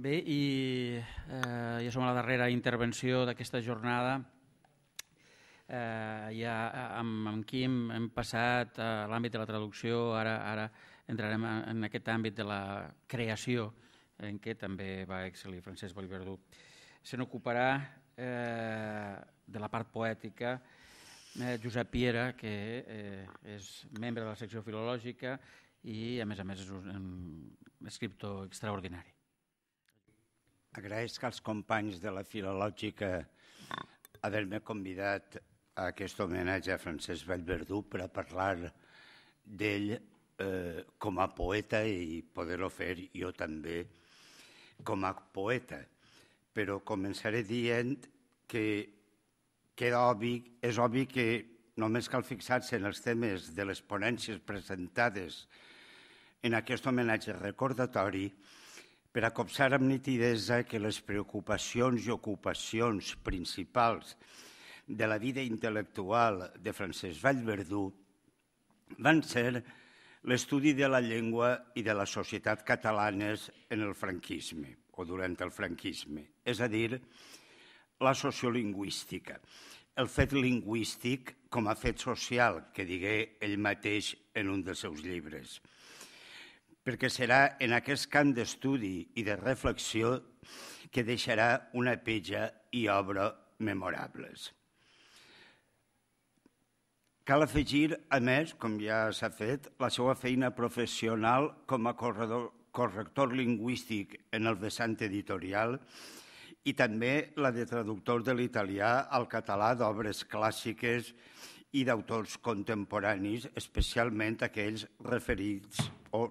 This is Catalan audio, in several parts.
Bé, i eh, ja som a la darrera intervenció d'aquesta jornada. Eh, ja amb, amb Quim hem, passat a l'àmbit de la traducció, ara, ara entrarem en aquest àmbit de la creació, en què també va excel·lir Francesc Vallverdú. Se n'ocuparà eh, de la part poètica eh, Josep Piera, que eh, és membre de la secció filològica i, a més a més, és un, un escriptor extraordinari. Agraeixo als companys de la Filològica ah. haver-me convidat a aquest homenatge a Francesc Vallverdú per a parlar d'ell eh, com a poeta i poder-ho fer jo també com a poeta. Però començaré dient que queda obvi, és obvi que només cal fixar-se en els temes de les ponències presentades en aquest homenatge recordatori per a copsar amb nitidesa que les preocupacions i ocupacions principals de la vida intel·lectual de Francesc Vallverdú van ser l'estudi de la llengua i de la societat catalanes en el franquisme o durant el franquisme, és a dir, la sociolingüística, el fet lingüístic com a fet social, que digué ell mateix en un dels seus llibres perquè serà en aquest camp d'estudi i de reflexió que deixarà una petja i obra memorables. Cal afegir, a més, com ja s'ha fet, la seva feina professional com a corredor, corrector lingüístic en el vessant editorial i també la de traductor de l'italià al català d'obres clàssiques i d'autors contemporanis, especialment aquells referits o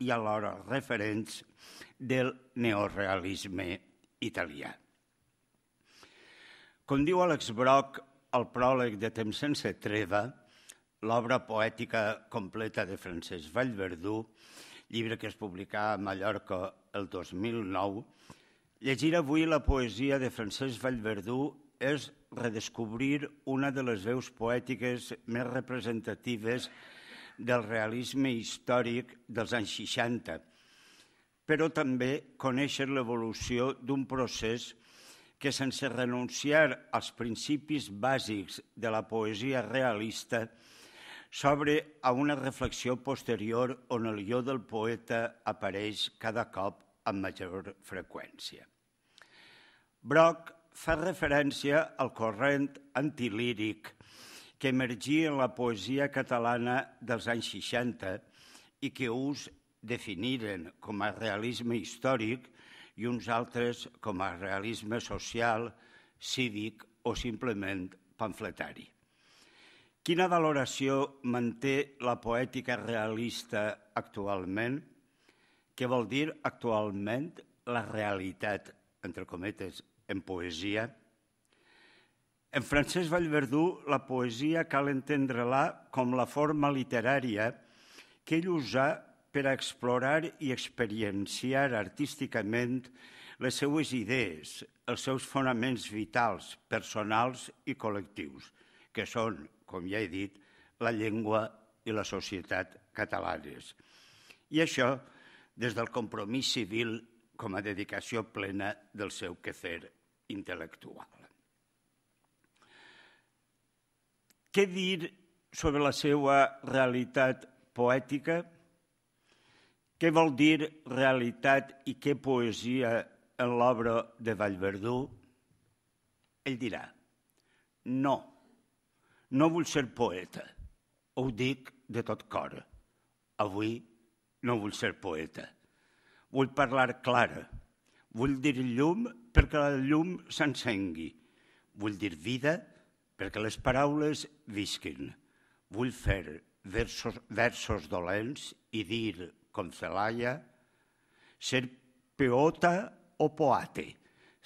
i alhora referents del neorealisme italià. Com diu Alex Brock al pròleg de Temps sense treva, l'obra poètica completa de Francesc Vallverdú, llibre que es publicà a Mallorca el 2009, llegir avui la poesia de Francesc Vallverdú és redescobrir una de les veus poètiques més representatives de del realisme històric dels anys 60, però també conèixer l'evolució d'un procés que sense renunciar als principis bàsics de la poesia realista s'obre a una reflexió posterior on el jo del poeta apareix cada cop amb major freqüència. Brock fa referència al corrent antilíric que emergia en la poesia catalana dels anys 60 i que us definiren com a realisme històric i uns altres com a realisme social, cívic o simplement pamfletari. Quina valoració manté la poètica realista actualment? Què vol dir actualment la realitat, entre cometes, en poesia? En Francesc Vallverdú, la poesia cal entendre-la com la forma literària que ell usà per a explorar i experienciar artísticament les seues idees, els seus fonaments vitals, personals i col·lectius, que són, com ja he dit, la llengua i la societat catalanes. I això des del compromís civil com a dedicació plena del seu quefer intel·lectual. Què dir sobre la seva realitat poètica? Què vol dir realitat i què poesia en l'obra de Vallverdú? Ell dirà, no, no vull ser poeta, ho dic de tot cor. Avui no vull ser poeta. Vull parlar clara. Vull dir llum perquè la llum s'encengui. Vull dir vida perquè perquè les paraules visquin. Vull fer versos, versos dolents i dir, com Celaya, ser peota o poate,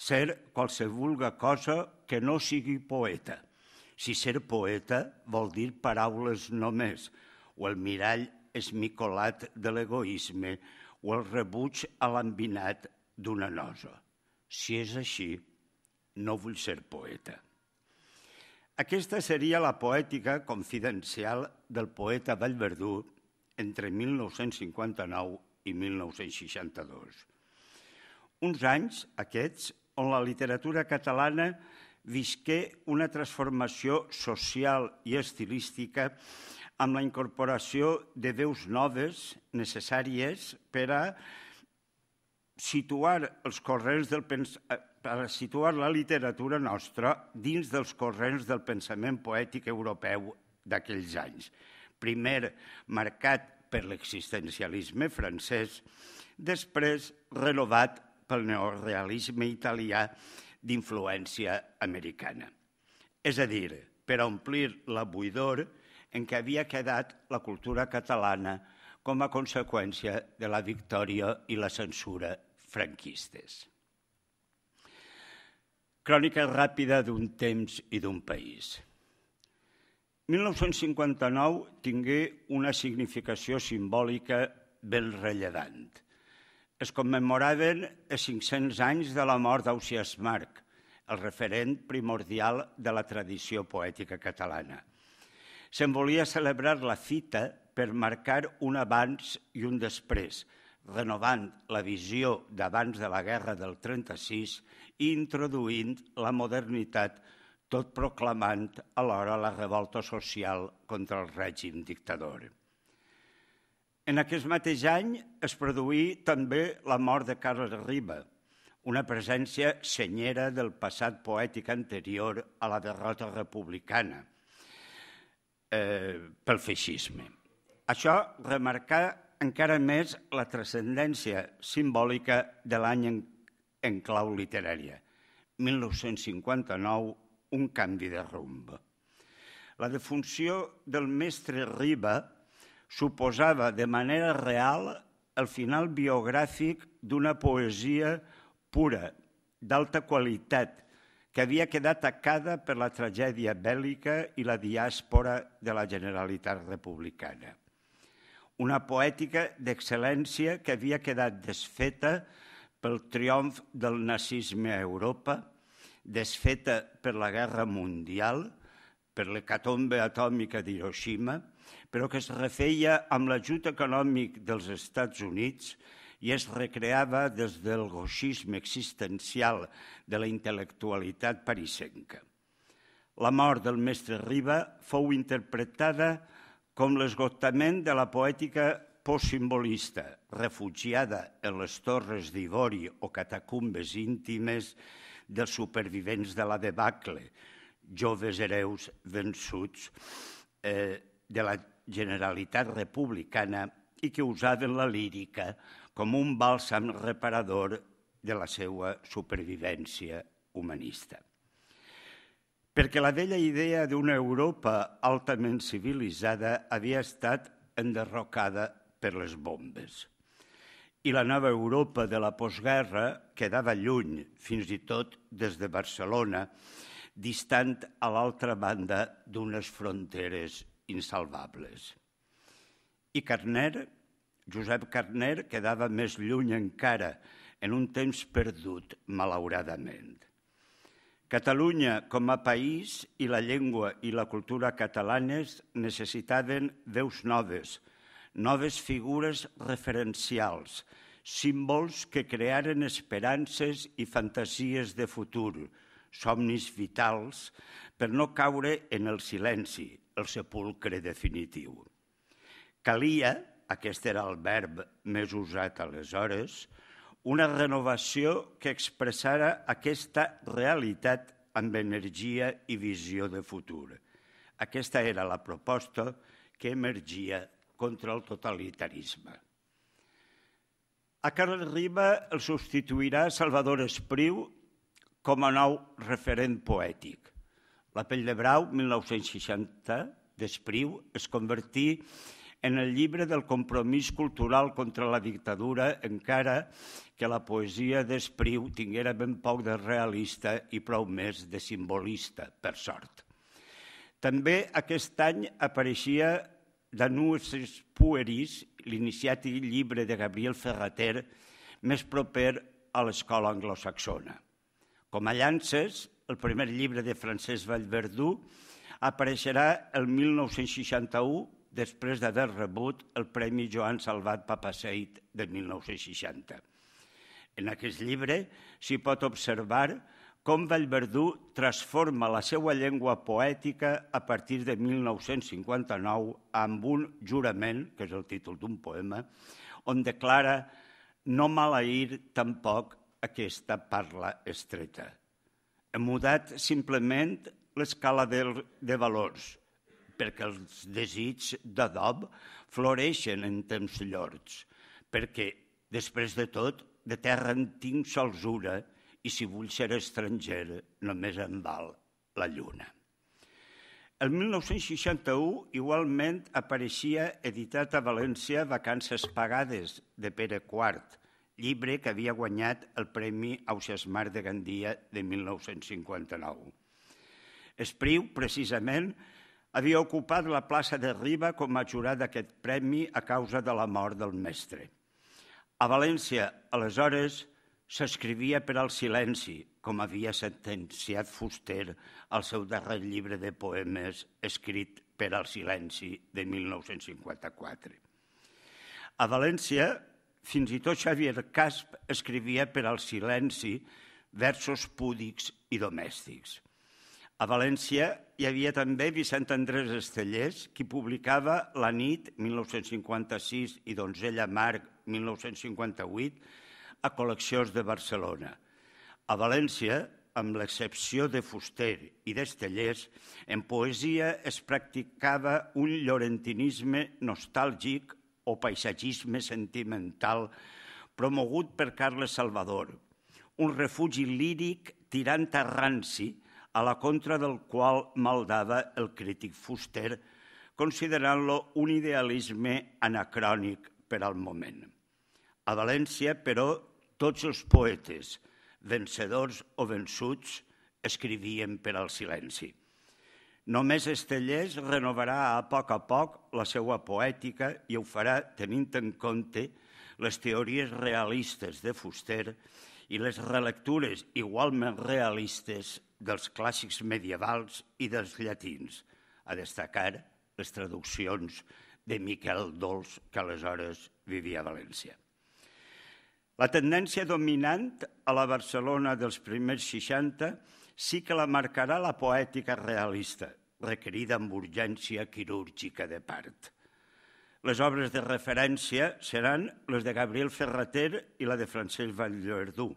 ser qualsevol cosa que no sigui poeta. Si ser poeta vol dir paraules només, o el mirall esmicolat de l'egoisme, o el rebuig a l'ambinat d'una nosa. Si és així, no vull ser poeta. Aquesta seria la poètica confidencial del poeta Vallverdú entre 1959 i 1962. Uns anys, aquests, on la literatura catalana visqué una transformació social i estilística amb la incorporació de veus noves necessàries per a situar els corrents del, pens per situar la literatura nostra dins dels corrents del pensament poètic europeu d'aquells anys, primer marcat per l'existencialisme francès, després renovat pel neorealisme italià d'influència americana. És a dir, per omplir la buidor en què havia quedat la cultura catalana com a conseqüència de la victòria i la censura franquistes. Crònica ràpida d'un temps i d'un país. 1959 tingué una significació simbòlica ben rellevant. Es commemoraven els 500 anys de la mort d'Ausias Marc, el referent primordial de la tradició poètica catalana. Se'n volia celebrar la fita per marcar un abans i un després, renovant la visió d'abans de la Guerra del 36 introduint la modernitat, tot proclamant alhora la revolta social contra el règim dictador. En aquest mateix any es produí també la mort de Carles Riba, una presència senyera del passat poètic anterior a la derrota republicana eh, pel feixisme. Això remarcà encara més la transcendència simbòlica de l'any en en clau literària. 1959, un canvi de rumb. La defunció del mestre Riba suposava de manera real el final biogràfic d'una poesia pura, d'alta qualitat, que havia quedat tacada per la tragèdia bèl·lica i la diàspora de la Generalitat Republicana. Una poètica d'excel·lència que havia quedat desfeta per pel triomf del nazisme a Europa, desfeta per la Guerra Mundial, per l'hecatombe atòmica d'Hiroshima, però que es refeia amb l'ajut econòmic dels Estats Units i es recreava des del goixisme existencial de la intel·lectualitat parisenca. La mort del mestre Riba fou interpretada com l'esgotament de la poètica postsimbolista, refugiada en les torres d'Ivori o catacumbes íntimes dels supervivents de la debacle, joves hereus vençuts eh, de la Generalitat Republicana i que usaven la lírica com un bàlsam reparador de la seva supervivència humanista. Perquè la vella idea d'una Europa altament civilitzada havia estat enderrocada per les bombes. I la nova Europa de la postguerra quedava lluny, fins i tot des de Barcelona, distant a l'altra banda d'unes fronteres insalvables. I Carner, Josep Carner, quedava més lluny encara, en un temps perdut, malauradament. Catalunya com a país i la llengua i la cultura catalanes necessitaven veus noves, noves figures referencials, símbols que crearen esperances i fantasies de futur, somnis vitals, per no caure en el silenci, el sepulcre definitiu. Calia, aquest era el verb més usat aleshores, una renovació que expressara aquesta realitat amb energia i visió de futur. Aquesta era la proposta que emergia contra el totalitarisme. A Carles Riba el substituirà Salvador Espriu com a nou referent poètic. La pell de brau, 1960, d'Espriu, es convertí en el llibre del compromís cultural contra la dictadura, encara que la poesia d'Espriu tinguera ben poc de realista i prou més de simbolista, per sort. També aquest any apareixia Danus Pueris, l'iniciat i llibre de Gabriel Ferrater, més proper a l'escola anglosaxona. Com a llances, el primer llibre de Francesc Vallverdú apareixerà el 1961 després d'haver rebut el Premi Joan Salvat Papaseit de 1960. En aquest llibre s'hi pot observar que com Vallverdú transforma la seva llengua poètica a partir de 1959 amb un jurament, que és el títol d'un poema, on declara no maleir tampoc aquesta parla estreta. Hem mudat simplement l'escala de, de valors, perquè els desigs d'adob floreixen en temps llords, perquè, després de tot, de terra en tinc solsura, i si vull ser estrangera només em val la lluna. El 1961, igualment, apareixia editat a València Vacances pagades, de Pere IV, llibre que havia guanyat el Premi Mar de Gandia de 1959. Espriu, precisament, havia ocupat la plaça de Riba com a jurat d'aquest premi a causa de la mort del mestre. A València, aleshores, s'escrivia per al silenci, com havia sentenciat Fuster al seu darrer llibre de poemes escrit per al silenci de 1954. A València, fins i tot Xavier Casp escrivia per al silenci versos púdics i domèstics. A València hi havia també Vicent Andrés Estellers, qui publicava La nit, 1956, i Donzella Marc, 1958, a col·leccions de Barcelona. A València, amb l'excepció de Fuster i d'Estellers, en poesia es practicava un llorentinisme nostàlgic o paisatgisme sentimental promogut per Carles Salvador, un refugi líric tirant a ranci, a la contra del qual maldava el crític Fuster, considerant-lo un idealisme anacrònic per al moment. A València, però, tots els poetes, vencedors o vençuts, escrivien per al silenci. Només Estellers renovarà a poc a poc la seva poètica i ho farà tenint en compte les teories realistes de Fuster i les relectures igualment realistes dels clàssics medievals i dels llatins, a destacar les traduccions de Miquel Dols, que aleshores vivia a València. La tendència dominant a la Barcelona dels primers 60 sí que la marcarà la poètica realista, requerida amb urgència quirúrgica de part. Les obres de referència seran les de Gabriel Ferrater i la de Francesc Vallverdú.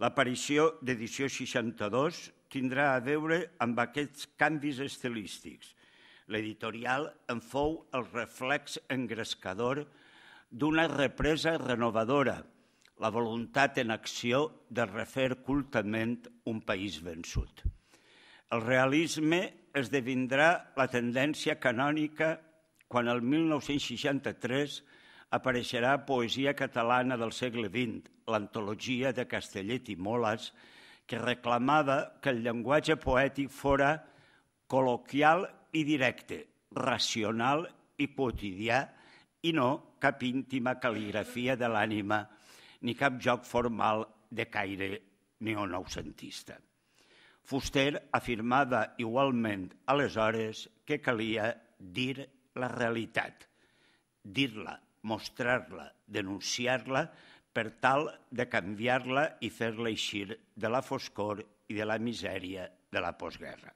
L'aparició d'edició 62 tindrà a veure amb aquests canvis estilístics. L'editorial en fou el reflex engrescador d'una represa renovadora – la voluntat en acció de refer cultament un país vençut. El realisme esdevindrà la tendència canònica quan el 1963 apareixerà Poesia catalana del segle XX, l'antologia de Castellet i Moles, que reclamava que el llenguatge poètic fora col·loquial i directe, racional i quotidià, i no cap íntima cal·ligrafia de l'ànima ni cap joc formal de caire neonaucentista. Fuster afirmava igualment aleshores que calia dir la realitat, dir-la, mostrar-la, denunciar-la per tal de canviar-la i fer-la eixir de la foscor i de la misèria de la postguerra.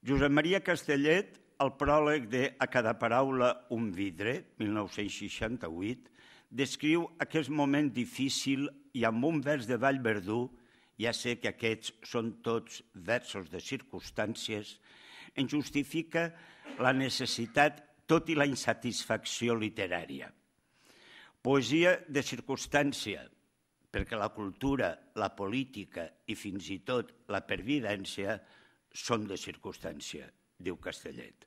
Josep Maria Castellet, al pròleg de A cada paraula un vidre, 1968, descriu aquest moment difícil i amb un vers de Vallverdú, ja sé que aquests són tots versos de circumstàncies, en justifica la necessitat tot i la insatisfacció literària. Poesia de circumstància, perquè la cultura, la política i fins i tot la pervivència són de circumstància, diu Castellet.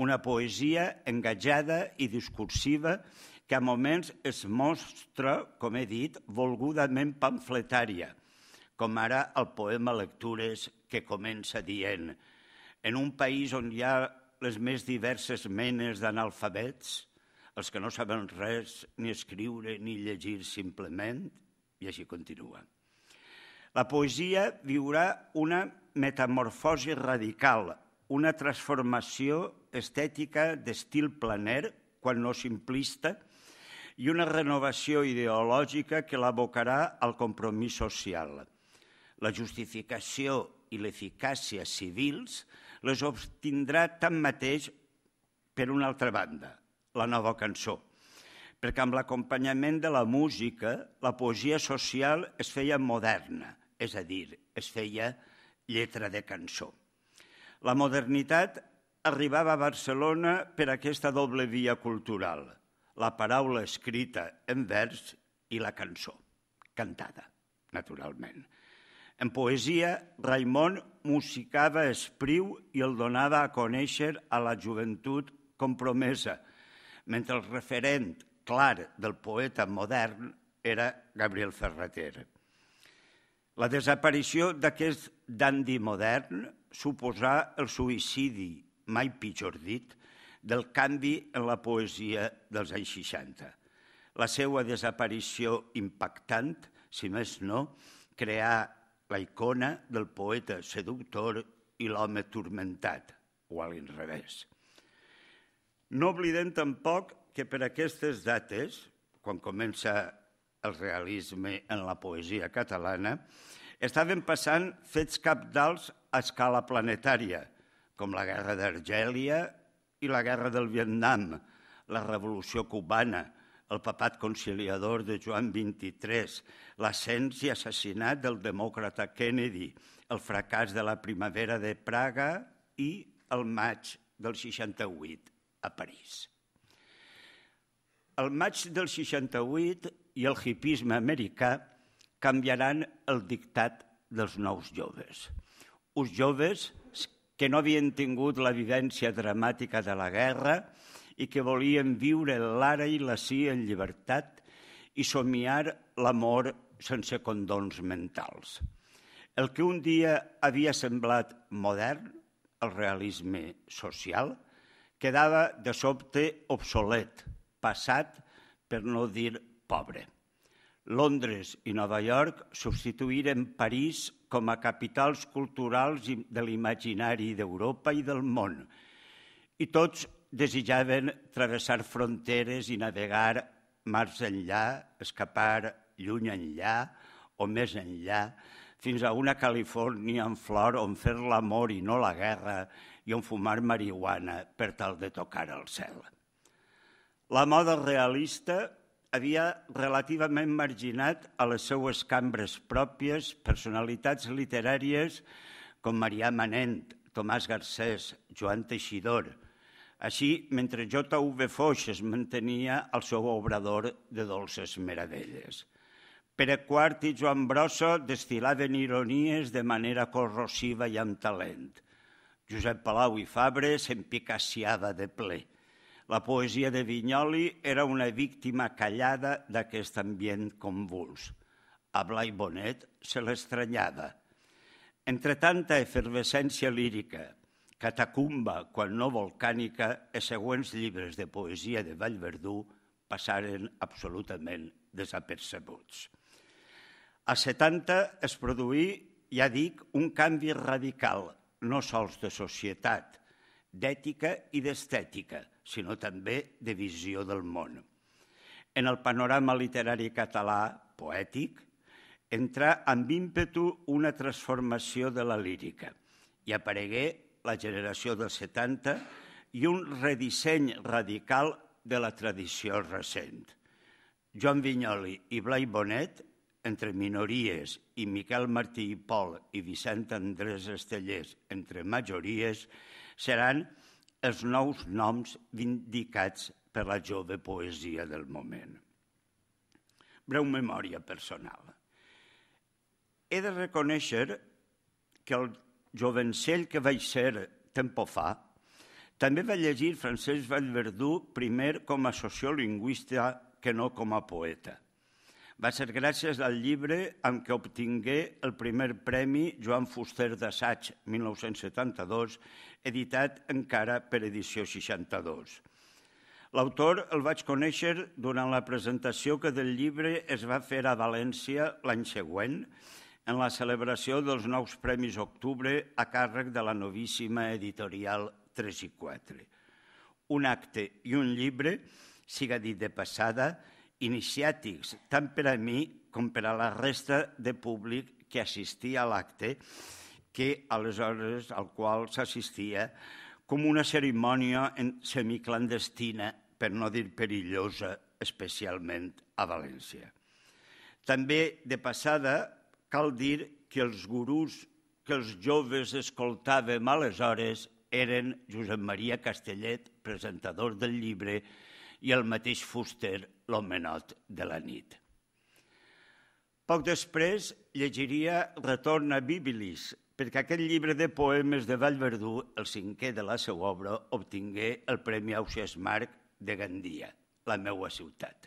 Una poesia engatjada i discursiva que que a moments es mostra, com he dit, volgudament pamfletària, com ara el poema Lectures que comença dient en un país on hi ha les més diverses menes d'analfabets, els que no saben res ni escriure ni llegir simplement, i així continua. La poesia viurà una metamorfosi radical, una transformació estètica d'estil planer, quan no simplista, i una renovació ideològica que l'abocarà al compromís social. La justificació i l'eficàcia civils les obtindrà tanmateix per una altra banda, la nova cançó, perquè amb l'acompanyament de la música la poesia social es feia moderna, és a dir, es feia lletra de cançó. La modernitat arribava a Barcelona per aquesta doble via cultural – la paraula escrita en vers i la cançó, cantada, naturalment. En poesia, Raimon musicava Espriu i el donava a conèixer a la joventut compromesa, mentre el referent clar del poeta modern era Gabriel Ferreter. La desaparició d'aquest dandi modern suposà el suïcidi, mai pitjor dit, del canvi en la poesia dels anys 60. La seva desaparició impactant, si més no, creà la icona del poeta seductor i l'home tormentat, o a l'inrevés. No oblidem tampoc que per aquestes dates, quan comença el realisme en la poesia catalana, estaven passant fets capdals a escala planetària, com la Guerra d'Argèlia i la guerra del Vietnam, la revolució cubana, el papat conciliador de Joan XXIII, l'ascens i assassinat del demòcrata Kennedy, el fracàs de la primavera de Praga i el maig del 68 a París. El maig del 68 i el hipisme americà canviaran el dictat dels nous joves. Uns joves que no havien tingut la vivència dramàtica de la guerra i que volien viure l'ara i la sí en llibertat i somiar l'amor sense condons mentals. El que un dia havia semblat modern, el realisme social, quedava de sobte obsolet, passat, per no dir pobre. Londres i Nova York substituïren París com a capitals culturals de l'imaginari d'Europa i del món. I tots desitjaven travessar fronteres i navegar mars enllà, escapar lluny enllà o més enllà, fins a una Califòrnia en flor on fer l'amor i no la guerra i on fumar marihuana per tal de tocar el cel. La moda realista havia relativament marginat a les seues cambres pròpies personalitats literàries com Marià Manent, Tomàs Garcés, Joan Teixidor. Així, mentre J.V. Foix es mantenia al seu obrador de dolces meravelles. Pere Quart i Joan Brossa destilaven ironies de manera corrosiva i amb talent. Josep Palau i Fabre s'empicaciava de ple. La poesia de Vinyoli era una víctima callada d'aquest ambient convuls. A Blai Bonet se l'estranyava. Entre tanta efervescència lírica, catacumba, quan no volcànica, els següents llibres de poesia de Vallverdú passaren absolutament desapercebuts. A 70 es produí, ja dic, un canvi radical, no sols de societat, d'ètica i d'estètica – sinó també de visió del món. En el panorama literari català poètic entra amb ímpetu una transformació de la lírica i aparegué la generació dels 70 i un redisseny radical de la tradició recent. Joan Vinyoli i Blai Bonet, entre minories, i Miquel Martí i Pol i Vicent Andrés Estellers, entre majories, seran els nous noms vindicats per la jove poesia del moment. Breu memòria personal. He de reconèixer que el jovencell que vaig ser tempo fa també va llegir Francesc Vallverdú primer com a sociolingüista que no com a poeta. Va ser gràcies al llibre amb què obtingué el primer premi Joan Fuster d'assaig 1972 editat encara per edició 62. L'autor el vaig conèixer durant la presentació que del llibre es va fer a València l'any següent, en la celebració dels nous Premis Octubre a càrrec de la novíssima editorial 3 i 4. Un acte i un llibre, siga dit de passada, iniciàtics tant per a mi com per a la resta de públic que assistia a l'acte que aleshores al qual s'assistia com una cerimònia en semiclandestina, per no dir perillosa, especialment a València. També, de passada, cal dir que els gurús que els joves escoltàvem aleshores eren Josep Maria Castellet, presentador del llibre, i el mateix Fuster, l'homenot de la nit. Poc després llegiria Retorn a Bíblis, perquè aquest llibre de poemes de Vallverdú, el cinquè de la seva obra, obtingué el Premi Ausias Marc de Gandia, la meua ciutat.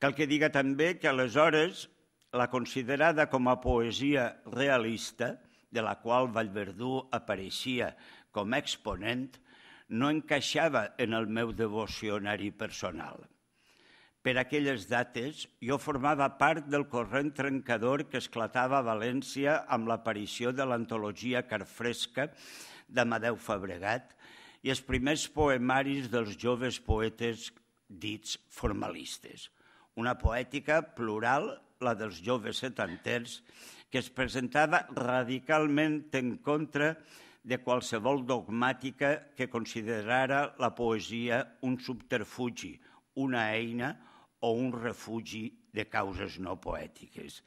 Cal que diga també que aleshores la considerada com a poesia realista, de la qual Vallverdú apareixia com a exponent, no encaixava en el meu devocionari personal. Per aquelles dates, jo formava part del corrent trencador que esclatava a València amb l'aparició de l'antologia Carfresca d'Amadeu Fabregat i els primers poemaris dels joves poetes dits formalistes. Una poètica plural, la dels joves setanters, que es presentava radicalment en contra de qualsevol dogmàtica que considerara la poesia un subterfugi, una eina, o un refugi de causes no poètiques.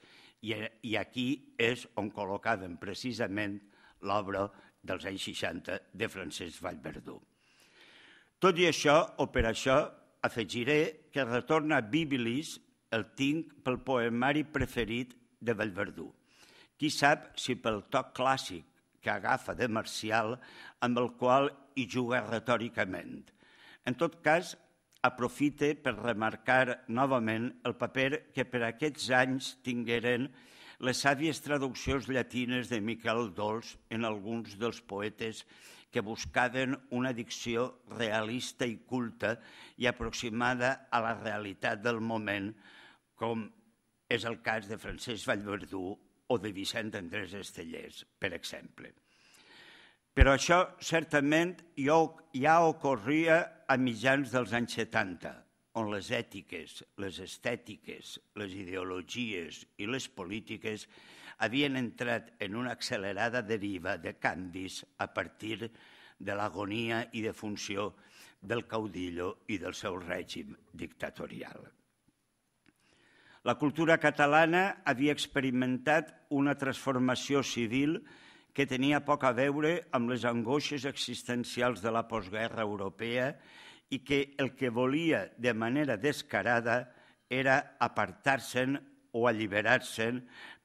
I, i aquí és on col·locaven precisament l'obra dels anys 60 de Francesc Vallverdú. Tot i això, o per això, afegiré que retorna a Bíblis el tinc pel poemari preferit de Vallverdú. Qui sap si pel toc clàssic que agafa de Marcial amb el qual hi juga retòricament. En tot cas, aprofite per remarcar novament el paper que per aquests anys tingueren les sàvies traduccions llatines de Miquel Dols en alguns dels poetes que buscaven una dicció realista i culta i aproximada a la realitat del moment, com és el cas de Francesc Vallverdú o de Vicent Andrés Estellers, per exemple. Però això, certament, ja ocorria a mitjans dels anys 70, on les ètiques, les estètiques, les ideologies i les polítiques havien entrat en una accelerada deriva de canvis a partir de l'agonia i de funció del caudillo i del seu règim dictatorial. La cultura catalana havia experimentat una transformació civil que que tenia poc a veure amb les angoixes existencials de la postguerra europea i que el que volia de manera descarada era apartar-se'n o alliberar-se'n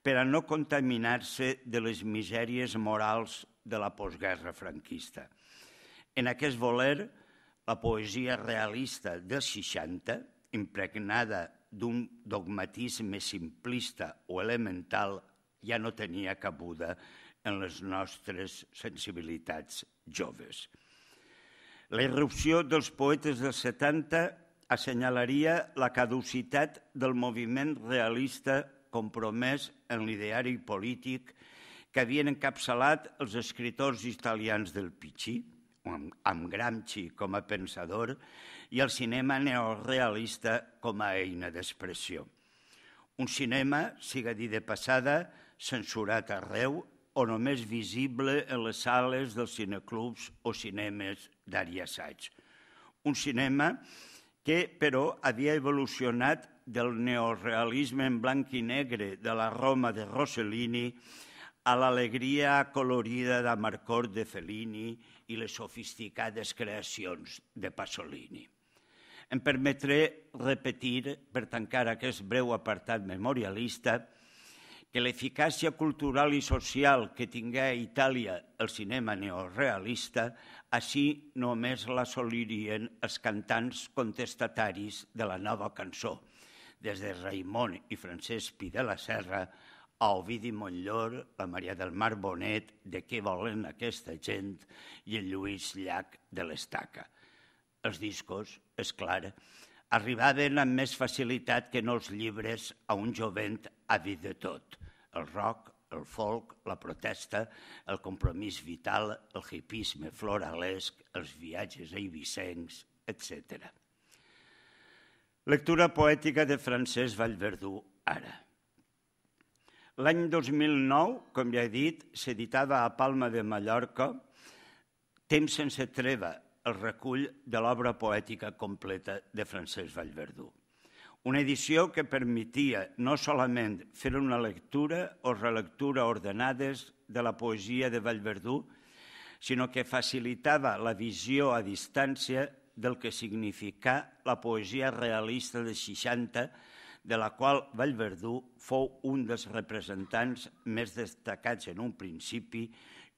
per a no contaminar-se de les misèries morals de la postguerra franquista. En aquest voler, la poesia realista dels 60, impregnada d'un dogmatisme simplista o elemental, ja no tenia cabuda en les nostres sensibilitats joves. La irrupció dels poetes dels 70 assenyalaria la caducitat del moviment realista compromès en l'ideari polític que havien encapçalat els escriptors italians del Pichí, amb, amb Gramsci com a pensador, i el cinema neorealista com a eina d'expressió. Un cinema, siga dir de passada, censurat arreu, o només visible en les sales dels cineclubs o cinemes d'àrea assaig. Un cinema que, però, havia evolucionat del neorealisme en blanc i negre de la Roma de Rossellini a l'alegria colorida de Marcor de Fellini i les sofisticades creacions de Pasolini. Em permetré repetir, per tancar aquest breu apartat memorialista, que l'eficàcia cultural i social que tingué a Itàlia el cinema neorealista així només l'assolirien els cantants contestataris de la nova cançó, des de Raimon i Francesc Pi de la Serra a Ovidi Montllor, la Maria del Mar Bonet, de què volen aquesta gent, i el Lluís Llach de l'Estaca. Els discos, és clar, arribaven amb més facilitat que no els llibres a un jovent dit de tot, el rock, el folk, la protesta, el compromís vital, el hipisme floralesc, els viatges eivissencs, etc. Lectura poètica de Francesc Vallverdú, ara. L'any 2009, com ja he dit, s'editava a Palma de Mallorca Temps sense treva, el recull de l'obra poètica completa de Francesc Vallverdú. Una edició que permetia no solament fer una lectura o relectura ordenades de la poesia de Vallverdú, sinó que facilitava la visió a distància del que significà la poesia realista de 60, de la qual Vallverdú fou un dels representants més destacats en un principi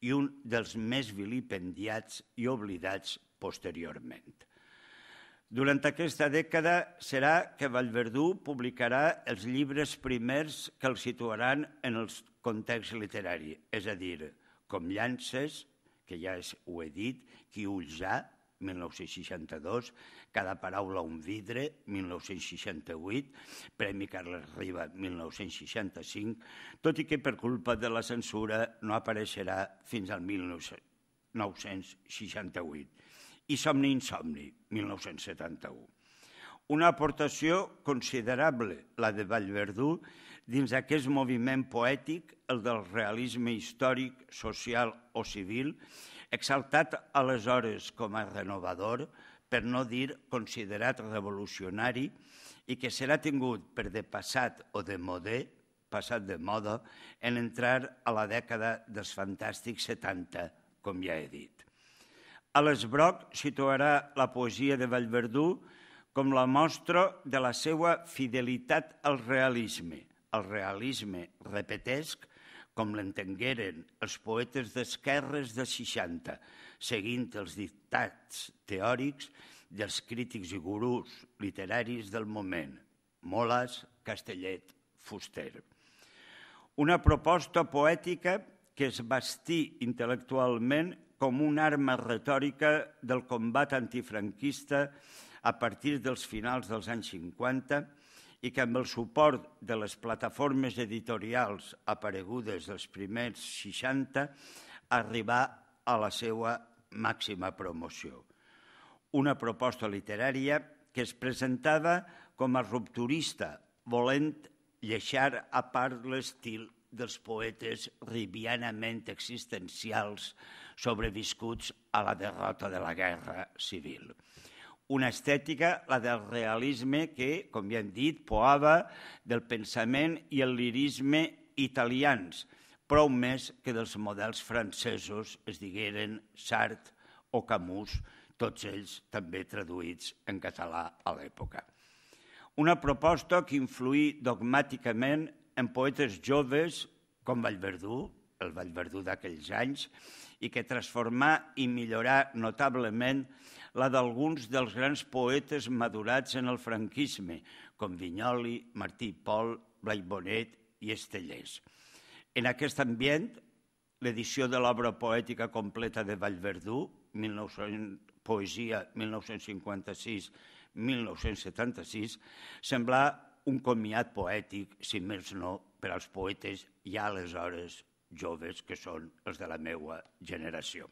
i un dels més vilipendiats i oblidats posteriorment. Durant aquesta dècada serà que Vallverdú publicarà els llibres primers que el situaran en el context literari, és a dir, com Llances, que ja és, ho he dit, qui ulls ja, 1962, Cada paraula un vidre, 1968, Premi Carles Riba, 1965, tot i que per culpa de la censura no apareixerà fins al 1968 i Somni Insomni, 1971. Una aportació considerable, la de Vallverdú, dins aquest moviment poètic, el del realisme històric, social o civil, exaltat aleshores com a renovador, per no dir considerat revolucionari, i que serà tingut per de passat o de modè, passat de moda, en entrar a la dècada dels fantàstics 70, com ja he dit. A l'Esbroc situarà la poesia de Vallverdú com la mostra de la seva fidelitat al realisme, al realisme repetesc, com l'entengueren els poetes d'esquerres de 60, seguint els dictats teòrics dels crítics i gurús literaris del moment, Molas, Castellet, Fuster. Una proposta poètica que es bastí intel·lectualment com una arma retòrica del combat antifranquista a partir dels finals dels anys 50 i que amb el suport de les plataformes editorials aparegudes dels primers 60 arribà a la seva màxima promoció. Una proposta literària que es presentava com a rupturista, volent lleixar a part l'estil dels poetes ribianament existencials sobreviscuts a la derrota de la guerra civil. Una estètica, la del realisme, que, com ja hem dit, poava del pensament i el lirisme italians, prou més que dels models francesos, es digueren Sartre o Camus, tots ells també traduïts en català a l'època. Una proposta que influí dogmàticament en poetes joves com Vallverdú, el Vallverdú d'aquells anys, i que transformà i millorà notablement la d'alguns dels grans poetes madurats en el franquisme, com Vinyoli, Martí Pol, Blai Bonet i Estellers. En aquest ambient, l'edició de l'obra poètica completa de Vallverdú, 1900, poesia 1956-1976, semblava un comiat poètic, si més no, per als poetes ja aleshores joves, que són els de la meua generació.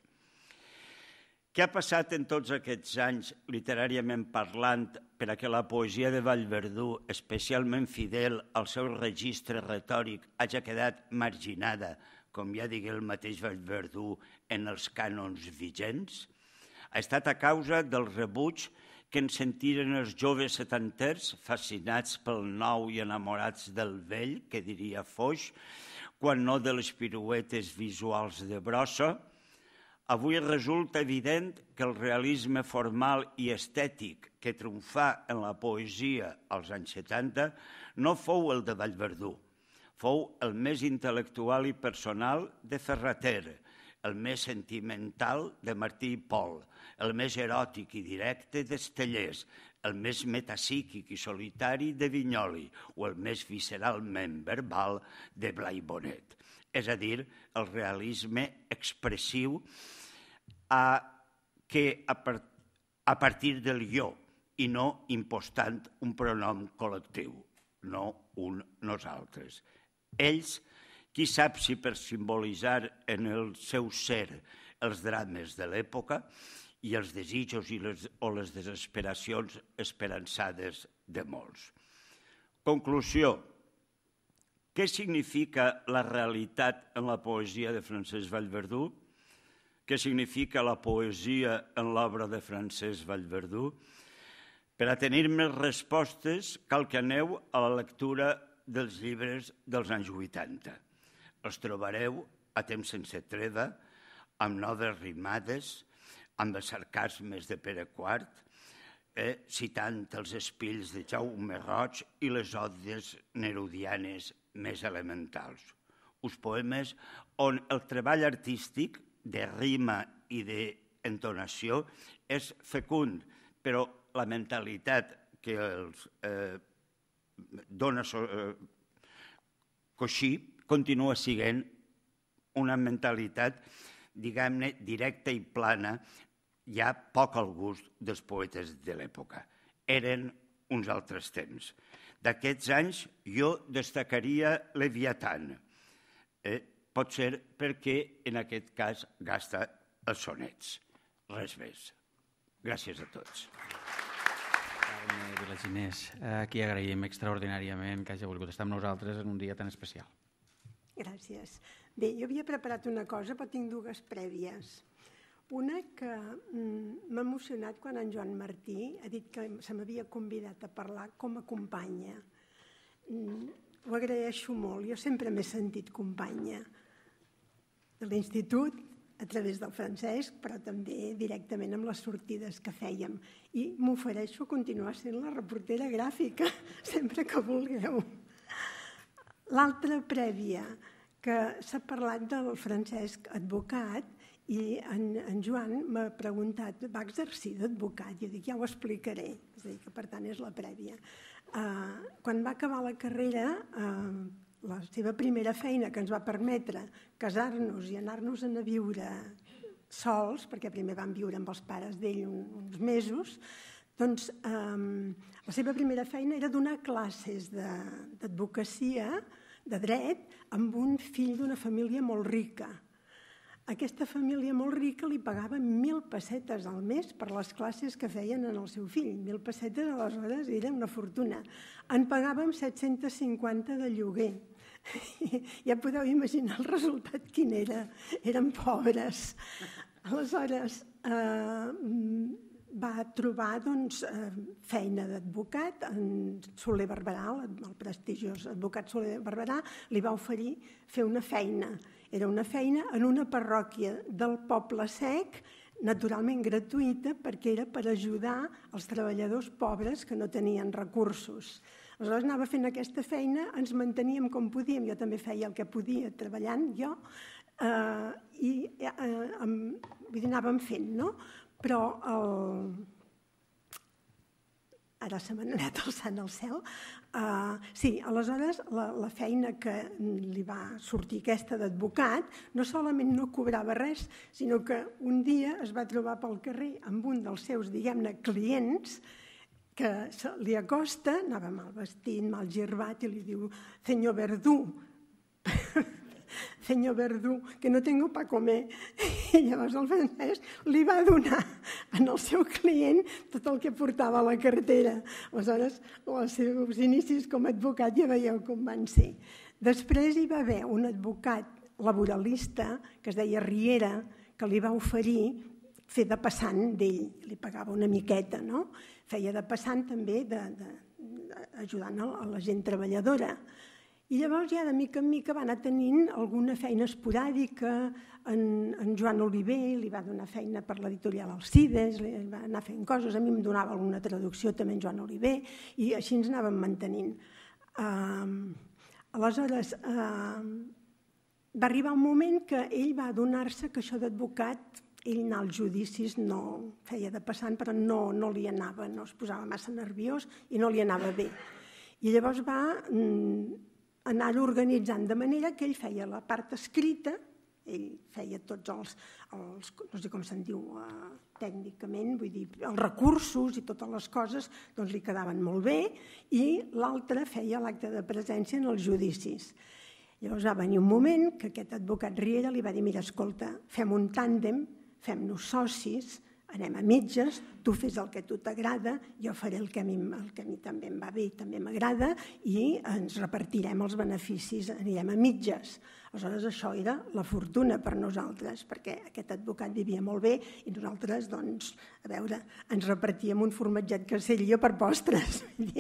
Què ha passat en tots aquests anys, literàriament parlant, per a que la poesia de Vallverdú, especialment fidel al seu registre retòric, hagi quedat marginada, com ja digué el mateix Vallverdú, en els cànons vigents? Ha estat a causa del rebuig que en sentiren els joves setanters, fascinats pel nou i enamorats del vell, que diria Foix, quan no de les piruetes visuals de brossa, avui resulta evident que el realisme formal i estètic que triomfà en la poesia als anys 70 no fou el de Vallverdú, fou el més intel·lectual i personal de Ferrater, el més sentimental de Martí i Pol, el més eròtic i directe d'Estellers, el més metapsíquic i solitari de Vinyoli o el més visceralment verbal de Blai Bonet. És a dir, el realisme expressiu a, que a, a partir del jo i no impostant un pronom col·lectiu, no un nosaltres. Ells qui sap si per simbolitzar en el seu ser els drames de l'època i els desitjos i les, o les desesperacions esperançades de molts. Conclusió. Què significa la realitat en la poesia de Francesc Vallverdú? Què significa la poesia en l'obra de Francesc Vallverdú? Per a tenir més respostes cal que aneu a la lectura dels llibres dels anys 80 els trobareu a temps sense treva, amb noves rimades, amb els sarcasmes de Pere IV, eh, citant els espills de Jaume Roig i les òdies nerodianes més elementals. Uns poemes on el treball artístic de rima i d'entonació és fecund, però la mentalitat que els eh, dona so, eh, Coixí continua sent una mentalitat, diguem-ne, directa i plana, ja poc al gust dels poetes de l'època. Eren uns altres temps. D'aquests anys jo destacaria Leviatán, eh, pot ser perquè en aquest cas gasta els sonets. Res més. Gràcies a tots. Carme Vilaginés, eh, aquí agraïm extraordinàriament que hagi volgut estar amb nosaltres en un dia tan especial. Gràcies. Bé, jo havia preparat una cosa, però tinc dues prèvies. Una que mm, m'ha emocionat quan en Joan Martí ha dit que se m'havia convidat a parlar com a companya. Mm, ho agraeixo molt, jo sempre m'he sentit companya de l'institut, a través del Francesc, però també directament amb les sortides que fèiem. I m'ofereixo a continuar sent la reportera gràfica, sempre que vulgueu. L'altra prèvia, que s'ha parlat del Francesc advocat i en, en Joan m'ha preguntat, va exercir d'advocat? Jo dic, ja ho explicaré, és a dir, que per tant és la prèvia. Uh, quan va acabar la carrera, uh, la seva primera feina que ens va permetre casar-nos i anar-nos a viure sols, perquè primer vam viure amb els pares d'ell uns mesos, doncs eh, la seva primera feina era donar classes d'advocacia de, de dret amb un fill d'una família molt rica. Aquesta família molt rica li pagava mil pessetes al mes per les classes que feien en el seu fill. Mil pessetes aleshores era una fortuna. En pagàvem 750 de lloguer. ja podeu imaginar el resultat quin era. Eren pobres. Aleshores, eh, va trobar doncs, eh, feina d'advocat en Soler Barberà, el prestigiós advocat Soler Barberà, li va oferir fer una feina. Era una feina en una parròquia del poble sec, naturalment gratuïta, perquè era per ajudar els treballadors pobres que no tenien recursos. Aleshores anava fent aquesta feina, ens manteníem com podíem, jo també feia el que podia treballant, jo, eh, i eh, vull dir, anàvem fent, no? Però el... ara se m'ha anat alçant al cel. Uh, sí, aleshores la, la feina que li va sortir aquesta d'advocat no solament no cobrava res, sinó que un dia es va trobar pel carrer amb un dels seus, diguem-ne, clients que se li acosta, anava mal vestit, mal girbat, i li diu «Senyor Verdú», senyor Verdú, que no tinc pa comer. I llavors el francès li va donar en el seu client tot el que portava a la cartera. Aleshores, els seus inicis com a advocat ja veieu com van ser. Després hi va haver un advocat laboralista, que es deia Riera, que li va oferir fer de passant d'ell, li pagava una miqueta, no? Feia de passant també de, de, de ajudant a la gent treballadora. I llavors ja de mica en mica va anar tenint alguna feina esporàdica, en, en Joan Oliver li va donar feina per l'editorial Alcides, li va anar fent coses, a mi em donava alguna traducció també en Joan Oliver, i així ens anàvem mantenint. Um, aleshores, um, va arribar un moment que ell va adonar-se que això d'advocat, ell anar als judicis no feia de passant, però no, no li anava, no es posava massa nerviós i no li anava bé. I llavors va mm, anar-ho organitzant de manera que ell feia la part escrita, ell feia tots els, els no sé com se'n diu eh, tècnicament, vull dir, els recursos i totes les coses doncs li quedaven molt bé, i l'altre feia l'acte de presència en els judicis. Llavors va venir un moment que aquest advocat Riera li va dir mira, escolta, fem un tàndem, fem-nos socis, anem a mitges, tu fes el que a tu t'agrada, jo faré el que, a mi, el que a mi també em va bé i també m'agrada i ens repartirem els beneficis, anirem a mitges. Aleshores, això era la fortuna per nosaltres, perquè aquest advocat vivia molt bé i nosaltres, doncs, a veure, ens repartíem un formatget jo per postres.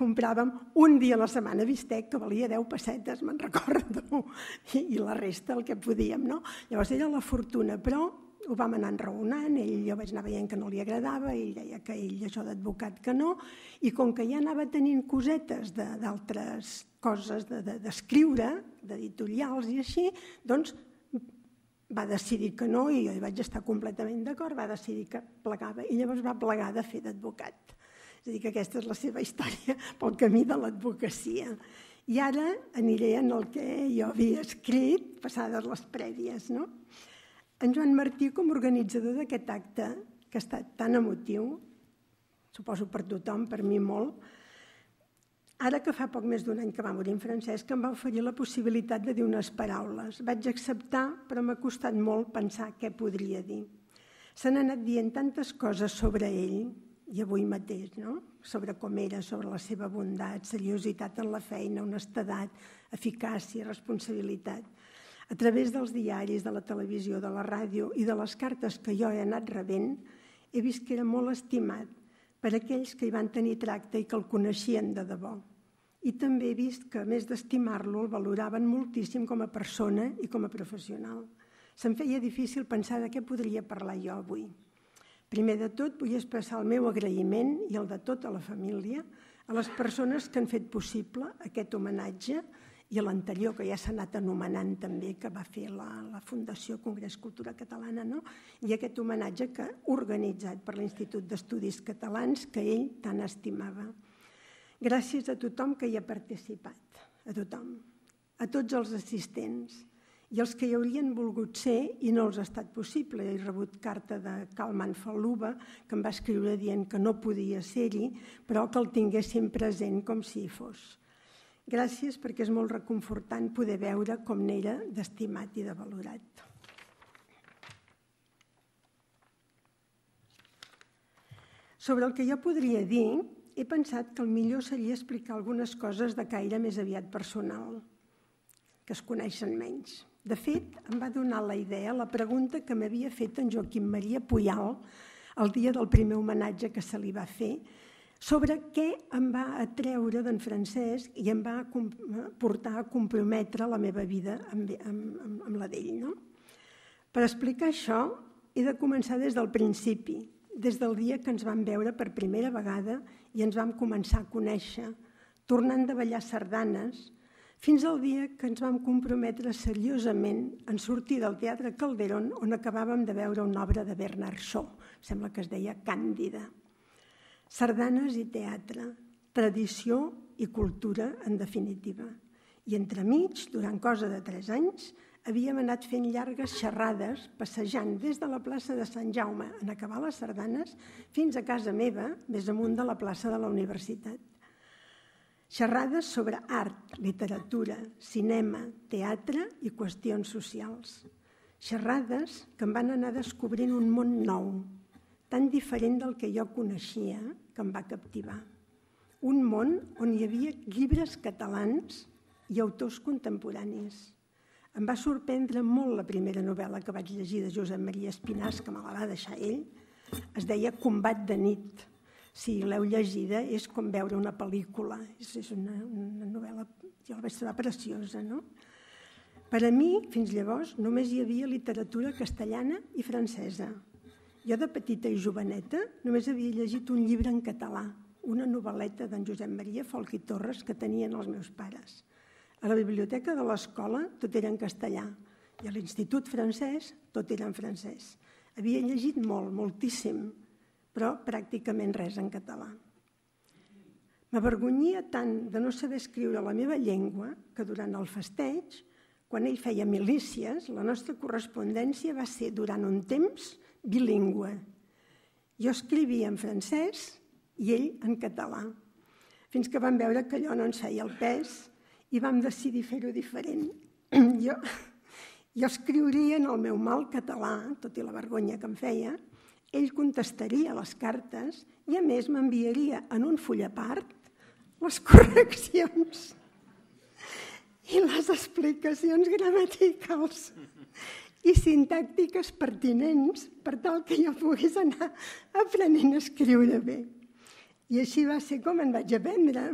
compràvem un dia a la setmana bistec que valia 10 pessetes, me'n recordo, i, i la resta el que podíem, no? Llavors, era la fortuna, però ho vam anar enraonant, ell jo vaig anar veient que no li agradava, ell deia que ell això d'advocat que no, i com que ja anava tenint cosetes d'altres coses d'escriure, de, de, d'editorials i així, doncs va decidir que no, i jo hi vaig estar completament d'acord, va decidir que plegava, i llavors va plegar de fer d'advocat. És a dir, que aquesta és la seva història pel camí de l'advocacia. I ara aniré en el que jo havia escrit, passades les prèvies, no? En Joan Martí, com a organitzador d'aquest acte, que ha estat tan emotiu, suposo per tothom, per mi molt, ara que fa poc més d'un any que va morir en Francesc, em va oferir la possibilitat de dir unes paraules. Vaig acceptar, però m'ha costat molt pensar què podria dir. Se anat dient tantes coses sobre ell, i avui mateix, no? sobre com era, sobre la seva bondat, seriositat en la feina, honestedat, eficàcia, responsabilitat. A través dels diaris, de la televisió, de la ràdio i de les cartes que jo he anat rebent, he vist que era molt estimat per aquells que hi van tenir tracte i que el coneixien de debò. I també he vist que, a més d'estimar-lo, el valoraven moltíssim com a persona i com a professional. Se'm feia difícil pensar de què podria parlar jo avui. Primer de tot, vull expressar el meu agraïment i el de tota la família a les persones que han fet possible aquest homenatge i l'anterior, que ja s'ha anat anomenant també, que va fer la, la Fundació Congrés Cultura Catalana, no? i aquest homenatge que organitzat per l'Institut d'Estudis Catalans que ell tant estimava. Gràcies a tothom que hi ha participat, a tothom, a tots els assistents, i els que hi haurien volgut ser i no els ha estat possible. He rebut carta de Calman Faluba, que em va escriure dient que no podia ser-hi, però que el tinguessin present com si hi fos. Gràcies perquè és molt reconfortant poder veure com n'era d'estimat i de valorat. Sobre el que jo podria dir, he pensat que el millor seria explicar algunes coses de caire més aviat personal, que es coneixen menys. De fet, em va donar la idea la pregunta que m'havia fet en Joaquim Maria Puyal el dia del primer homenatge que se li va fer sobre què em va atreure d'en Francesc i em va eh, portar a comprometre la meva vida amb, amb, amb, amb la d'ell. No? Per explicar això, he de començar des del principi, des del dia que ens vam veure per primera vegada i ens vam començar a conèixer, tornant de ballar sardanes, fins al dia que ens vam comprometre seriosament en sortir del Teatre Calderón on acabàvem de veure una obra de Bernard Shaw, sembla que es deia Càndida sardanes i teatre, tradició i cultura, en definitiva. I entremig, durant cosa de tres anys, havíem anat fent llargues xerrades, passejant des de la plaça de Sant Jaume en acabar les sardanes fins a casa meva, més amunt de la plaça de la universitat. Xerrades sobre art, literatura, cinema, teatre i qüestions socials. Xerrades que em van anar descobrint un món nou, tan diferent del que jo coneixia, que em va captivar. Un món on hi havia llibres catalans i autors contemporanis. Em va sorprendre molt la primera novel·la que vaig llegir de Josep Maria Espinàs, que me la va deixar ell. Es deia Combat de nit. Si l'heu llegida, és com veure una pel·lícula. És, una, una novel·la, jo la vaig trobar preciosa, no? Per a mi, fins llavors, només hi havia literatura castellana i francesa. Jo de petita i joveneta només havia llegit un llibre en català, una novel·leta d'en Josep Maria Folk i Torres que tenien els meus pares. A la biblioteca de l'escola tot era en castellà i a l'institut francès tot era en francès. Havia llegit molt, moltíssim, però pràcticament res en català. M'avergonyia tant de no saber escriure la meva llengua que durant el festeig, quan ell feia milícies, la nostra correspondència va ser durant un temps bilingüe. Jo escrivia en francès i ell en català, fins que vam veure que allò no ens feia el pes i vam decidir fer-ho diferent. jo, jo escriuria en el meu mal català, tot i la vergonya que em feia, ell contestaria les cartes i, a més, m'enviaria en un full a part les correccions i les explicacions gramaticals i sintàctiques pertinents per tal que jo pogués anar aprenent a escriure bé. I així va ser com en vaig aprendre,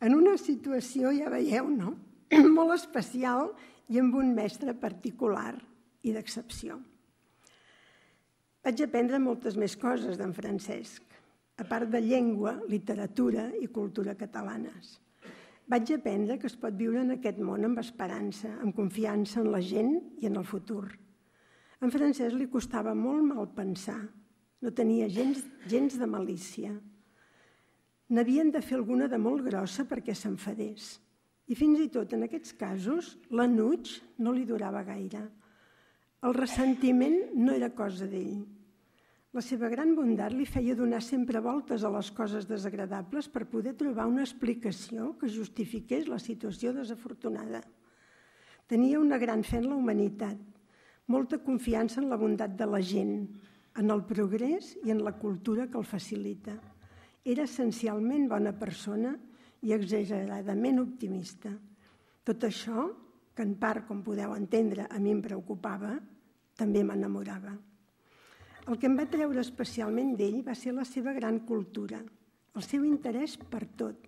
en una situació, ja veieu, no? molt especial i amb un mestre particular i d'excepció. Vaig aprendre moltes més coses d'en Francesc, a part de llengua, literatura i cultura catalanes. Vaig aprendre que es pot viure en aquest món amb esperança, amb confiança en la gent i en el futur. En Francesc li costava molt mal pensar. No tenia gens, gens de malícia. N'havien de fer alguna de molt grossa perquè s'enfadés. I fins i tot en aquests casos, l'enuig no li durava gaire. El ressentiment no era cosa d'ell, la seva gran bondat li feia donar sempre voltes a les coses desagradables per poder trobar una explicació que justifiqués la situació desafortunada. Tenia una gran fe en la humanitat, molta confiança en la bondat de la gent, en el progrés i en la cultura que el facilita. Era essencialment bona persona i exageradament optimista. Tot això, que en part, com podeu entendre, a mi em preocupava, també m'enamorava. El que em va treure especialment d'ell va ser la seva gran cultura, el seu interès per tot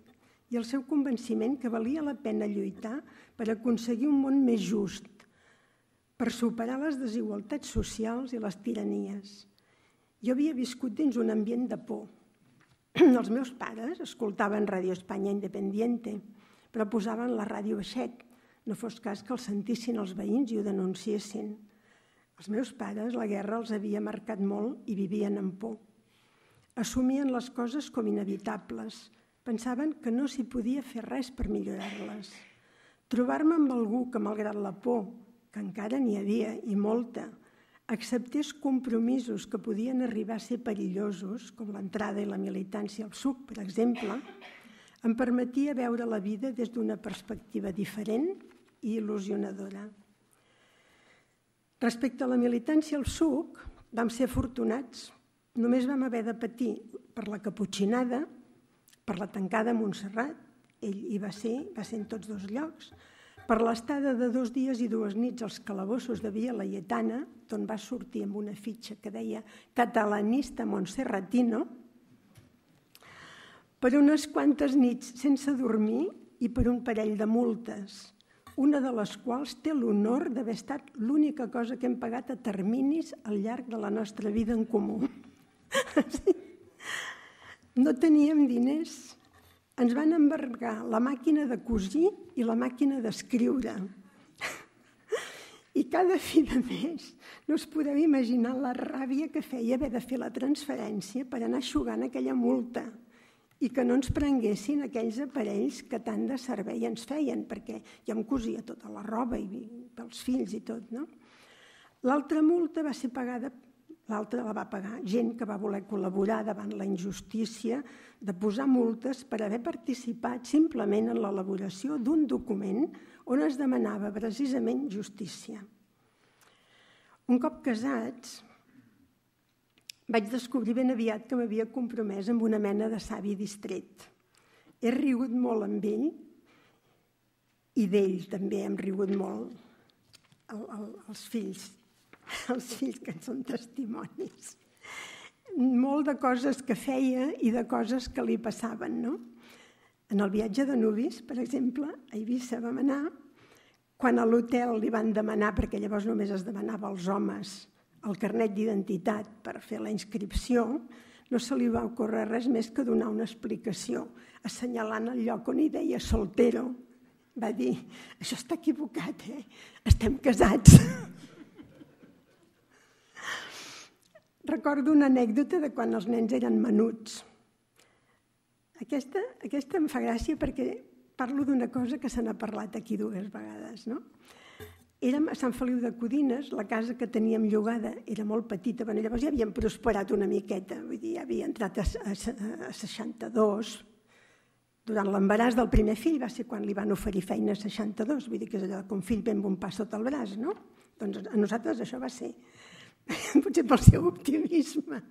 i el seu convenciment que valia la pena lluitar per aconseguir un món més just, per superar les desigualtats socials i les tiranies. Jo havia viscut dins un ambient de por. Els meus pares escoltaven Ràdio Espanya Independiente, però posaven la ràdio baixet, no fos cas que el sentissin els veïns i ho denunciessin. Els meus pares la guerra els havia marcat molt i vivien amb por. Assumien les coses com inevitables. Pensaven que no s'hi podia fer res per millorar-les. Trobar-me amb algú que, malgrat la por, que encara n'hi havia i molta, acceptés compromisos que podien arribar a ser perillosos, com l'entrada i la militància al SUC, per exemple, em permetia veure la vida des d'una perspectiva diferent i il·lusionadora. Respecte a la militància al suc, vam ser afortunats. Només vam haver de patir per la caputxinada, per la tancada a Montserrat, ell hi va ser, va ser en tots dos llocs, per l'estada de dos dies i dues nits als calabossos de Via Laietana, d'on va sortir amb una fitxa que deia catalanista montserratino, per unes quantes nits sense dormir i per un parell de multes una de les quals té l'honor d'haver estat l'única cosa que hem pagat a terminis al llarg de la nostra vida en comú. No teníem diners, ens van embargar la màquina de cosir i la màquina d'escriure. I cada fi de mes no us podeu imaginar la ràbia que feia haver de fer la transferència per anar xugant aquella multa i que no ens prenguessin aquells aparells que tant de servei ens feien, perquè ja em cosia tota la roba i pels fills i tot. No? L'altra multa va ser pagada, l'altra la va pagar gent que va voler col·laborar davant la injustícia de posar multes per haver participat simplement en l'elaboració d'un document on es demanava precisament justícia. Un cop casats, vaig descobrir ben aviat que m'havia compromès amb una mena de savi distret. He rigut molt amb ell i d'ell també hem rigut molt, el, el, els fills, els fills que en són testimonis. Molt de coses que feia i de coses que li passaven, no? En el viatge de Nubis, per exemple, a Eivissa vam anar, quan a l'hotel li van demanar, perquè llavors només es demanava als homes el carnet d'identitat per fer la inscripció, no se li va ocórrer res més que donar una explicació, assenyalant el lloc on hi deia soltero. Va dir, això està equivocat, eh? Estem casats. Recordo una anècdota de quan els nens eren menuts. Aquesta, aquesta em fa gràcia perquè parlo d'una cosa que se n'ha parlat aquí dues vegades, no? Érem a Sant Feliu de Codines, la casa que teníem llogada era molt petita, bueno, llavors ja havíem prosperat una miqueta, vull dir, ja havia entrat a, a, a 62, durant l'embaràs del primer fill va ser quan li van oferir feina a 62, vull dir que és allò que un fill ben bon pas sota el braç, no? Doncs a nosaltres això va ser, potser pel seu optimisme.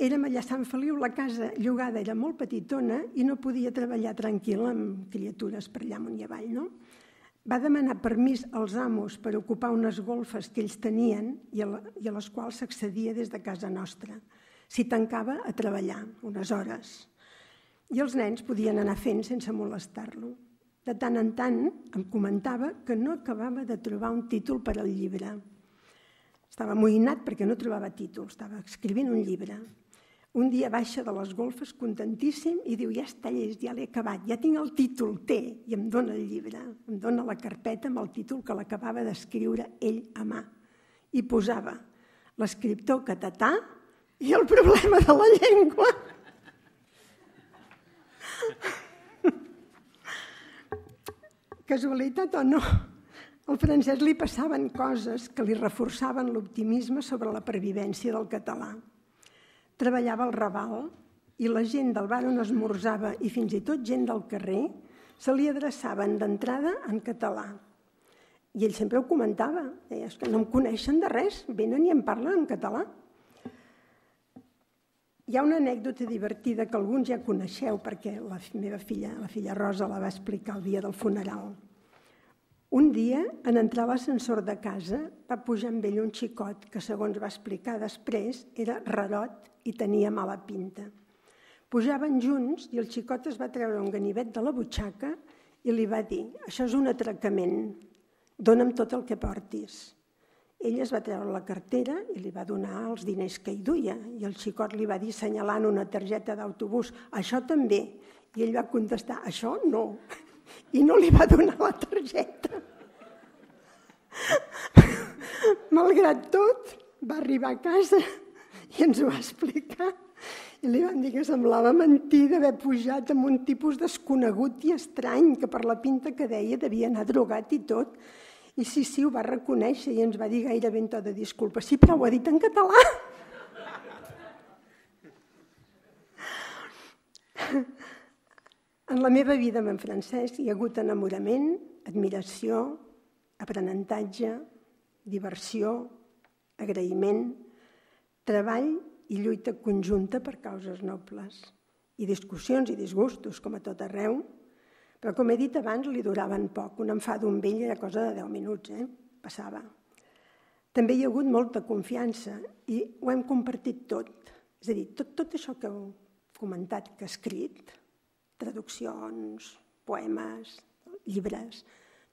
Érem allà a Sant Feliu, la casa llogada era molt petitona i no podia treballar tranquil amb criatures per allà amunt i avall, no? Va demanar permís als amos per ocupar unes golfes que ells tenien i a les quals s'accedia des de casa nostra. S'hi tancava a treballar unes hores. I els nens podien anar fent sense molestar-lo. De tant en tant em comentava que no acabava de trobar un títol per al llibre. Estava amoïnat perquè no trobava títol, estava escrivint un llibre. Un dia baixa de les golfes contentíssim i diu ja està llest, ja l'he acabat, ja tinc el títol, té, i em dona el llibre, em dona la carpeta amb el títol que l'acabava d'escriure ell a mà. I posava l'escriptor catatà i el problema de la llengua. Casualitat o no, al francès li passaven coses que li reforçaven l'optimisme sobre la pervivència del català treballava al Raval i la gent del bar on esmorzava i fins i tot gent del carrer se li adreçaven d'entrada en català. I ell sempre ho comentava, deia, és que no em coneixen de res, venen i em parlen en català. Hi ha una anècdota divertida que alguns ja coneixeu perquè la meva filla, la filla Rosa, la va explicar el dia del funeral. Un dia, en entrar a l'ascensor de casa, va pujar amb ell un xicot que, segons va explicar després, era rarot i tenia mala pinta. Pujaven junts i el xicot es va treure un ganivet de la butxaca i li va dir «Això és un atracament, dóna'm tot el que portis». Ell es va treure la cartera i li va donar els diners que hi duia i el xicot li va dir senyalant una targeta d'autobús «Això també». I ell va contestar «Això no» i no li va donar la targeta. Malgrat tot, va arribar a casa i ens ho va explicar. I li van dir que semblava mentida haver pujat amb un tipus desconegut i estrany, que per la pinta que deia devia anar drogat i tot. I sí, sí, ho va reconèixer i ens va dir gairebé en to de disculpa. Sí, però ho ha dit en català. En la meva vida amb en Francesc hi ha hagut enamorament, admiració, aprenentatge, diversió, agraïment, treball i lluita conjunta per causes nobles, i discussions i disgustos, com a tot arreu, però com he dit abans li duraven poc, un enfado amb ell era cosa de 10 minuts, eh? passava. També hi ha hagut molta confiança i ho hem compartit tot. És a dir, tot, tot això que heu comentat, que he escrit, traduccions, poemes, llibres.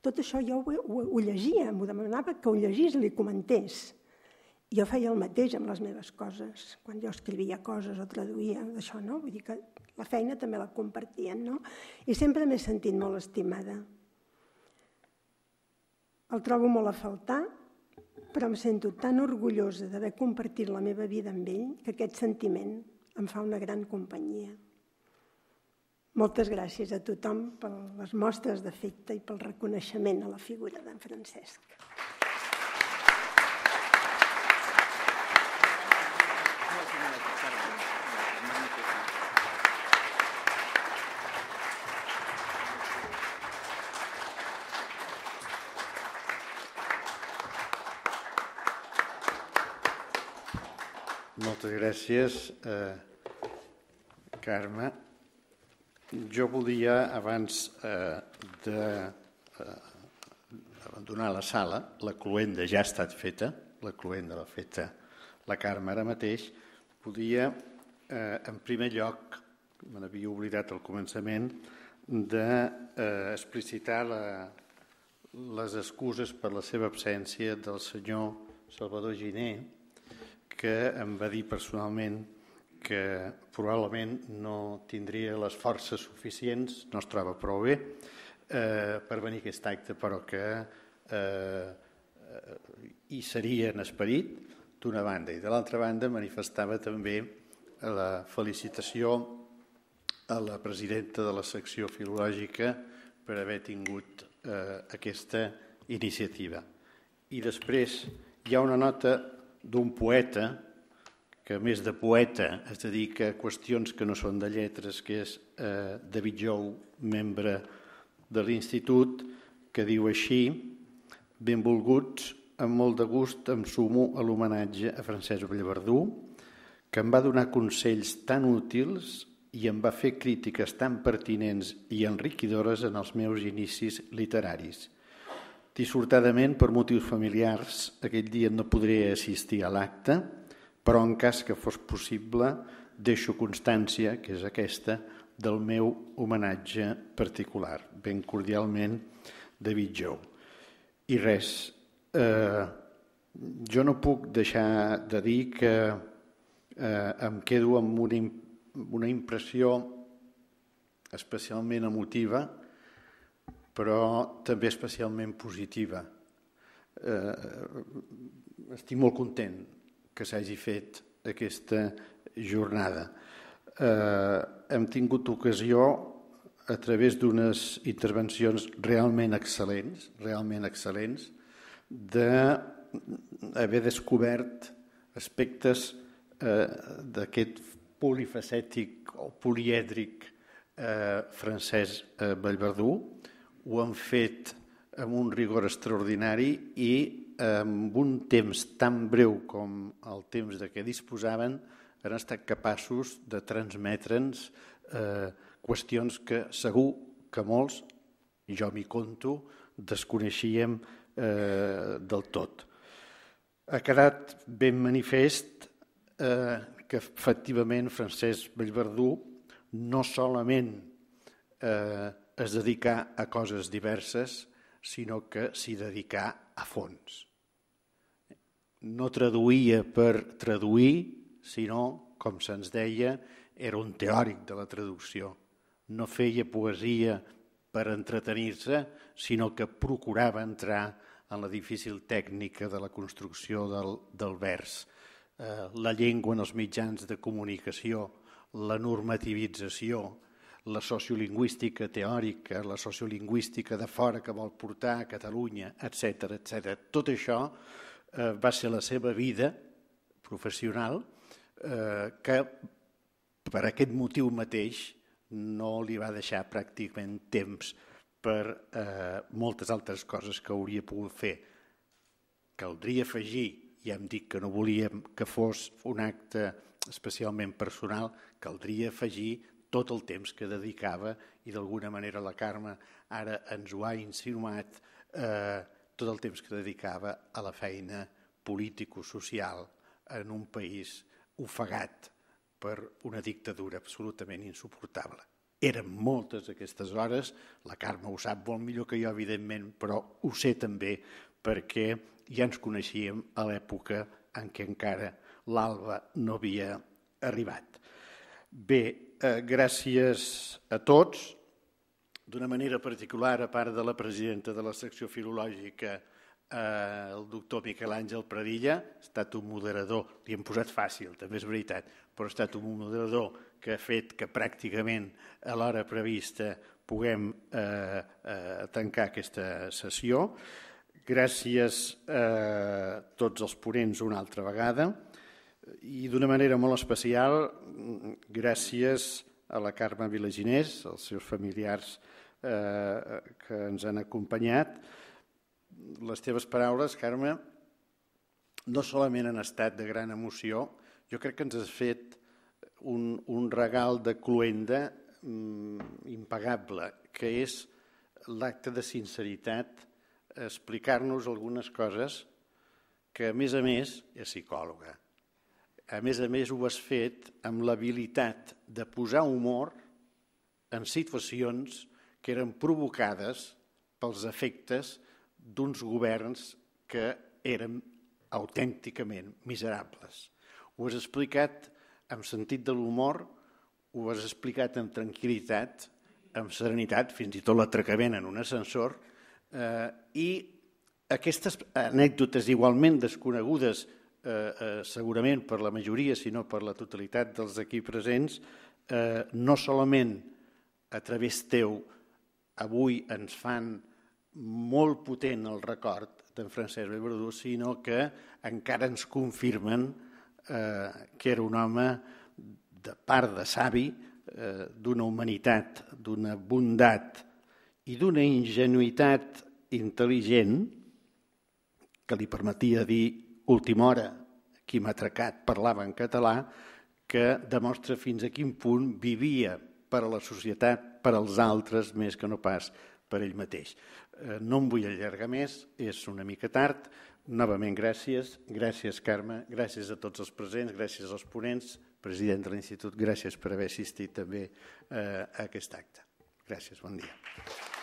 Tot això jo ho, ho, ho llegia, m'ho demanava que ho llegís i li comentés. Jo feia el mateix amb les meves coses, quan jo escrivia coses o traduïa, d'això, no? Vull dir que la feina també la compartien, no? I sempre m'he sentit molt estimada. El trobo molt a faltar, però em sento tan orgullosa d'haver compartit la meva vida amb ell que aquest sentiment em fa una gran companyia. Moltes gràcies a tothom per les mostres d'afecte i pel reconeixement a la figura d'en Francesc. Moltes gràcies, eh, Carme. Jo volia, abans eh, d'abandonar eh, la sala, la cluenda ja ha estat feta, la cluenda l'ha feta la Carme ara mateix, podia, eh, en primer lloc, me n'havia oblidat al començament, d'explicitar de, eh, les excuses per la seva absència del senyor Salvador Giné, que em va dir personalment que probablement no tindria les forces suficients, no es troba prou bé, eh, per venir a aquest acte, però que eh, hi seria en esperit d'una banda i de l'altra banda manifestava també la felicitació a la presidenta de la secció filològica per haver tingut eh, aquesta iniciativa. I després hi ha una nota d'un poeta que més de poeta es dedica a qüestions que no són de lletres, que és eh, David Jou, membre de l'Institut, que diu així, benvolguts, amb molt de gust em sumo a l'homenatge a Francesc Vallverdú, que em va donar consells tan útils i em va fer crítiques tan pertinents i enriquidores en els meus inicis literaris. Dissortadament, per motius familiars, aquell dia no podré assistir a l'acte, però en cas que fos possible deixo constància, que és aquesta, del meu homenatge particular. Ben cordialment, David Jou. I res, eh, jo no puc deixar de dir que eh, em quedo amb una, una impressió especialment emotiva, però també especialment positiva. Eh, estic molt content que s'hagi fet aquesta jornada. Eh, hem tingut ocasió, a través d'unes intervencions realment excel·lents, realment excel·lents, d'haver descobert aspectes eh, d'aquest polifacètic o polièdric eh, francès eh, Vallverdú. Ho han fet amb un rigor extraordinari i amb un temps tan breu com el temps de què disposaven, han estat capaços de transmetre'ns eh, qüestions que segur que molts, i jo m'hi conto, desconeixíem eh, del tot. Ha quedat ben manifest eh, que efectivament Francesc Vallverdú no solament eh, es dedicà a coses diverses, sinó que s'hi dedicà a fons no traduïa per traduir, sinó, com se'ns deia, era un teòric de la traducció. No feia poesia per entretenir-se, sinó que procurava entrar en la difícil tècnica de la construcció del, del vers. Eh, la llengua en els mitjans de comunicació, la normativització, la sociolingüística teòrica, la sociolingüística de fora que vol portar a Catalunya, etc etc. Tot això Eh, va ser la seva vida professional eh, que per aquest motiu mateix no li va deixar pràcticament temps per eh, moltes altres coses que hauria pogut fer. Caldria afegir, ja hem dit que no volíem que fos un acte especialment personal, caldria afegir tot el temps que dedicava i d'alguna manera la Carme ara ens ho ha insinuat eh, tot el temps que dedicava a la feina político-social en un país ofegat per una dictadura absolutament insuportable. Eren moltes aquestes hores, la Carme ho sap molt millor que jo, evidentment, però ho sé també perquè ja ens coneixíem a l'època en què encara l'alba no havia arribat. Bé, eh, gràcies a tots d'una manera particular, a part de la presidenta de la secció filològica, eh, el doctor Miquel Àngel Pradilla, ha estat un moderador, li hem posat fàcil, també és veritat, però ha estat un moderador que ha fet que pràcticament a l'hora prevista puguem eh, eh, tancar aquesta sessió. Gràcies a eh, tots els ponents una altra vegada i d'una manera molt especial mm, gràcies a la Carme Vilaginés, als seus familiars Eh, eh, que ens han acompanyat. Les teves paraules, Carme, no solament han estat de gran emoció, jo crec que ens has fet un, un regal de cluenda mmm, impagable, que és l'acte de sinceritat, explicar-nos algunes coses que, a més a més, és psicòloga. A més a més, ho has fet amb l'habilitat de posar humor en situacions que eren provocades pels efectes d'uns governs que eren autènticament miserables. Ho has explicat amb sentit de l'humor, ho has explicat amb tranquil·litat, amb serenitat, fins i tot l'atracament en un ascensor, eh, i aquestes anècdotes igualment desconegudes eh, eh, segurament per la majoria, sinó per la totalitat dels aquí presents, eh, no solament a través teu, avui ens fan molt potent el record d'en Francesc Bellverdú, sinó que encara ens confirmen eh, que era un home de part de savi, eh, d'una humanitat, d'una bondat i d'una ingenuïtat intel·ligent que li permetia dir última hora, qui m'ha atracat parlava en català, que demostra fins a quin punt vivia per a la societat per als altres més que no pas per ell mateix. Eh, no em vull allargar més, és una mica tard. Novament, gràcies. Gràcies, Carme. Gràcies a tots els presents, gràcies als ponents, president de l'Institut, gràcies per haver assistit també eh, a aquest acte. Gràcies, bon dia.